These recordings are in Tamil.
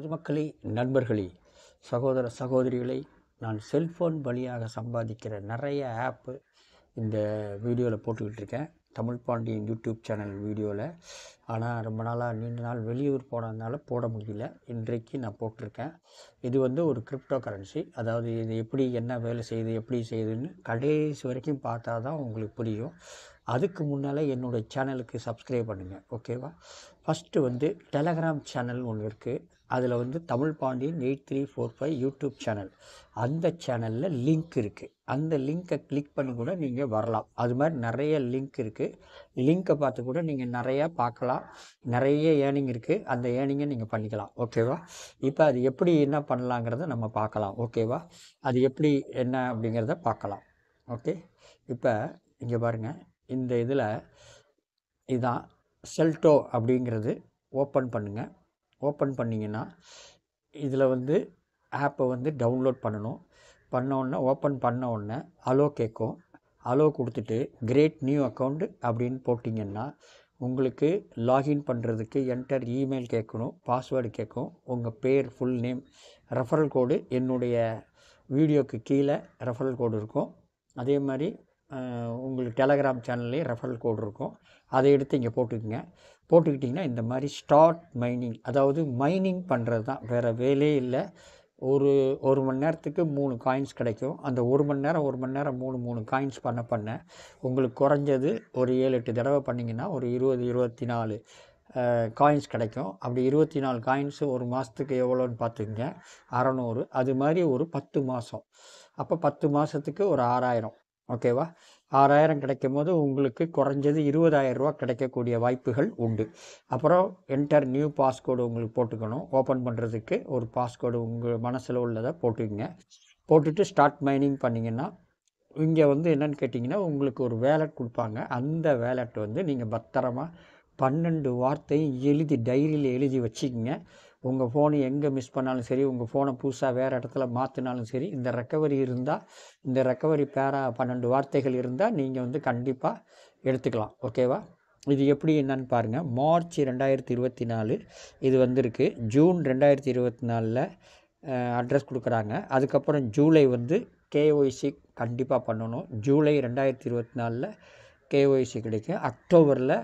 பொதுமக்களே நண்பர்களே சகோதர சகோதரிகளை நான் செல்ஃபோன் வழியாக சம்பாதிக்கிற நிறைய ஆப்பு இந்த வீடியோவில் போட்டுக்கிட்டு இருக்கேன் தமிழ் பாண்டியன் யூடியூப் சேனல் வீடியோவில் ஆனால் ரொம்ப நாளாக நீண்ட நாள் வெளியூர் போனதுனால போட முடியல இன்றைக்கு நான் போட்டிருக்கேன் இது வந்து ஒரு கிரிப்டோ கரன்சி அதாவது இது எப்படி என்ன வேலை செய்யுது எப்படி செய்யுதுன்னு கடைசி வரைக்கும் பார்த்தா தான் உங்களுக்கு புரியும் அதுக்கு முன்னால் என்னுடைய சேனலுக்கு சப்ஸ்கிரைப் பண்ணுங்கள் ஓகேவா ஃபஸ்ட்டு வந்து டெலகிராம் சேனல் ஒன்று இருக்குது அதில் வந்து Tamil Pandian eight three four five YouTube channel அந்த சேனலில் லிங்க் இருக்குது அந்த லிங்க்கை கிளிக் பண்ணி கூட நீங்கள் வரலாம் அது மாதிரி நிறைய லிங்க் இருக்குது லிங்க்கை பார்த்து கூட நீங்கள் நிறையா பார்க்கலாம் நிறைய ஏர்னிங் இருக்குது அந்த ஏர்னிங்கை நீங்கள் பண்ணிக்கலாம் ஓகேவா இப்போ அது எப்படி என்ன பண்ணலாங்கிறத நம்ம பார்க்கலாம் ஓகேவா அது எப்படி என்ன அப்படிங்கிறத பார்க்கலாம் ஓகே இப்போ இங்கே பாருங்கள் இந்த இதில் இதுதான் செல்டோ அப்படிங்கிறது ஓப்பன் பண்ணுங்கள் ஓப்பன் பண்ணிங்கன்னா இதில் வந்து ஆப்பை வந்து டவுன்லோட் பண்ணணும் பண்ணோடனே ஓப்பன் பண்ண உடனே அலோ கேட்கும் அலோ கொடுத்துட்டு கிரேட் நியூ அக்கௌண்ட் அப்படின்னு போட்டிங்கன்னா உங்களுக்கு லாகின் பண்ணுறதுக்கு என்டர் இமெயில் கேட்கணும் பாஸ்வேர்டு கேட்கும் உங்கள் பேர் ஃபுல் நேம் ரெஃபரல் கோடு என்னுடைய வீடியோக்கு கீழே ரெஃபரல் கோடு இருக்கும் அதே மாதிரி உங்களுக்கு டெலகிராம் சேனல்லையும் ரெஃபரல் கோடு இருக்கும் அதை எடுத்து இங்கே போட்டுக்கோங்க போட்டுக்கிட்டிங்கன்னா இந்த மாதிரி ஸ்டார்ட் மைனிங் அதாவது மைனிங் பண்ணுறது தான் வேறு வேலையே இல்லை ஒரு ஒரு மணி நேரத்துக்கு மூணு காயின்ஸ் கிடைக்கும் அந்த ஒரு மணி நேரம் ஒரு மணி நேரம் மூணு மூணு காயின்ஸ் பண்ண பண்ண உங்களுக்கு குறைஞ்சது ஒரு ஏழு எட்டு தடவை பண்ணிங்கன்னா ஒரு இருபது இருபத்தி நாலு காயின்ஸ் கிடைக்கும் அப்படி இருபத்தி நாலு காயின்ஸு ஒரு மாதத்துக்கு எவ்வளோன்னு பார்த்துக்கோங்க அறநூறு அது மாதிரி ஒரு பத்து மாதம் அப்போ பத்து மாதத்துக்கு ஒரு ஆறாயிரம் ஓகேவா ஆறாயிரம் கிடைக்கும் போது உங்களுக்கு குறைஞ்சது இருபதாயிரம் ரூபா கிடைக்கக்கூடிய வாய்ப்புகள் உண்டு அப்புறம் என்டர் நியூ பாஸ்கோடு உங்களுக்கு போட்டுக்கணும் ஓப்பன் பண்ணுறதுக்கு ஒரு பாஸ்கோடு உங்கள் மனசில் உள்ளதை போட்டுக்கோங்க போட்டுட்டு ஸ்டார்ட் மைனிங் பண்ணிங்கன்னா இங்கே வந்து என்னென்னு கேட்டிங்கன்னா உங்களுக்கு ஒரு வேலட் கொடுப்பாங்க அந்த வேலட் வந்து நீங்கள் பத்திரமாக பன்னெண்டு வார்த்தையும் எழுதி டைரியில் எழுதி வச்சுக்கோங்க உங்கள் ஃபோனை எங்கே மிஸ் பண்ணாலும் சரி உங்கள் ஃபோனை புதுசாக வேறு இடத்துல மாற்றினாலும் சரி இந்த ரெக்கவரி இருந்தால் இந்த ரெக்கவரி பேரா பன்னெண்டு வார்த்தைகள் இருந்தால் நீங்கள் வந்து கண்டிப்பாக எடுத்துக்கலாம் ஓகேவா இது எப்படி என்னன்னு பாருங்கள் மார்ச் ரெண்டாயிரத்தி இருபத்தி நாலு இது வந்திருக்கு ஜூன் ரெண்டாயிரத்தி இருபத்தி நாலில் அட்ரஸ் கொடுக்குறாங்க அதுக்கப்புறம் ஜூலை வந்து கேஒய்சி கண்டிப்பாக பண்ணணும் ஜூலை ரெண்டாயிரத்தி இருபத்தி நாலில் கேஒய்சி கிடைக்கும் அக்டோபரில்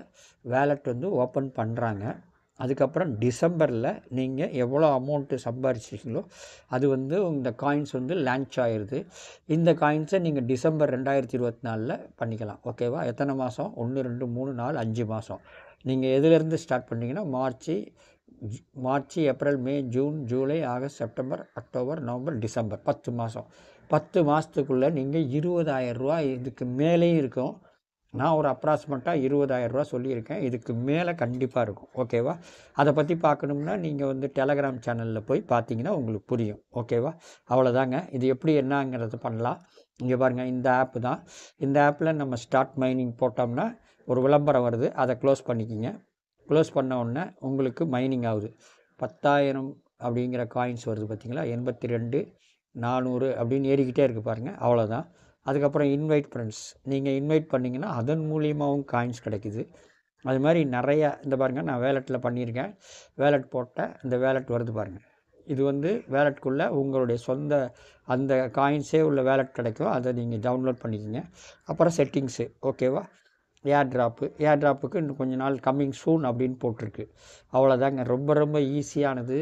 வேலட் வந்து ஓப்பன் பண்ணுறாங்க அதுக்கப்புறம் டிசம்பரில் நீங்கள் எவ்வளோ அமௌண்ட்டு சம்பாரிச்சிங்களோ அது வந்து இந்த காயின்ஸ் வந்து லான்ச் ஆயிடுது இந்த காயின்ஸை நீங்கள் டிசம்பர் ரெண்டாயிரத்தி இருபத்தி நாலில் பண்ணிக்கலாம் ஓகேவா எத்தனை மாதம் ஒன்று ரெண்டு மூணு நாலு அஞ்சு மாதம் நீங்கள் எதுலேருந்து ஸ்டார்ட் பண்ணிங்கன்னா March March April May June July August September October November December பத்து மாதம் பத்து மாதத்துக்குள்ளே நீங்கள் இருபதாயிரம் ரூபா இதுக்கு மேலேயும் இருக்கும் நான் ஒரு அப்ராக்சிமேட்டாக ரூபா சொல்லியிருக்கேன் இதுக்கு மேலே கண்டிப்பாக இருக்கும் ஓகேவா அதை பற்றி பார்க்கணும்னா நீங்கள் வந்து டெலகிராம் சேனலில் போய் பார்த்தீங்கன்னா உங்களுக்கு புரியும் ஓகேவா அவ்வளோதாங்க இது எப்படி என்னங்கிறது பண்ணலாம் இங்கே பாருங்கள் இந்த ஆப்பு தான் இந்த ஆப்பில் நம்ம ஸ்டார்ட் மைனிங் போட்டோம்னா ஒரு விளம்பரம் வருது அதை க்ளோஸ் பண்ணிக்கிங்க க்ளோஸ் பண்ண உடனே உங்களுக்கு மைனிங் ஆகுது பத்தாயிரம் அப்படிங்கிற காயின்ஸ் வருது பார்த்திங்களா எண்பத்தி ரெண்டு நானூறு அப்படின்னு ஏறிக்கிட்டே இருக்குது பாருங்கள் அவ்வளோதான் அதுக்கப்புறம் இன்வைட் ஃப்ரெண்ட்ஸ் நீங்கள் இன்வைட் பண்ணிங்கன்னா அதன் மூலியமாகவும் காயின்ஸ் கிடைக்குது அது மாதிரி நிறையா இந்த பாருங்கள் நான் வேலெட்டில் பண்ணியிருக்கேன் வேலெட் போட்டேன் இந்த வேலெட் வருது பாருங்கள் இது வந்து வேலெட்குள்ளே உங்களுடைய சொந்த அந்த காயின்ஸே உள்ள வேலெட் கிடைக்கும் அதை நீங்கள் டவுன்லோட் பண்ணிக்கோங்க அப்புறம் செட்டிங்ஸு ஓகேவா ஏர் ட்ராப்பு ஏர் ட்ராப்புக்கு இன்னும் கொஞ்ச நாள் கம்மிங் சூன் அப்படின்னு போட்டிருக்கு அவ்வளோதாங்க ரொம்ப ரொம்ப ஈஸியானது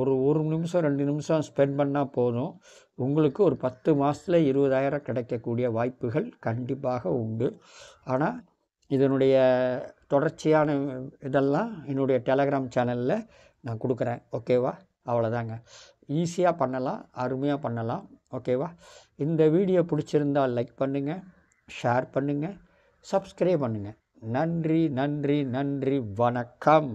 ஒரு ஒரு நிமிஷம் ரெண்டு நிமிஷம் ஸ்பெண்ட் பண்ணால் போதும் உங்களுக்கு ஒரு பத்து மாதத்தில் இருபதாயிரம் கிடைக்கக்கூடிய வாய்ப்புகள் கண்டிப்பாக உண்டு ஆனால் இதனுடைய தொடர்ச்சியான இதெல்லாம் என்னுடைய டெலகிராம் சேனலில் நான் கொடுக்குறேன் ஓகேவா அவ்வளோதாங்க ஈஸியாக பண்ணலாம் அருமையாக பண்ணலாம் ஓகேவா இந்த வீடியோ பிடிச்சிருந்தால் லைக் பண்ணுங்கள் ஷேர் பண்ணுங்கள் சப்ஸ்கிரைப் பண்ணுங்கள் நன்றி நன்றி நன்றி வணக்கம்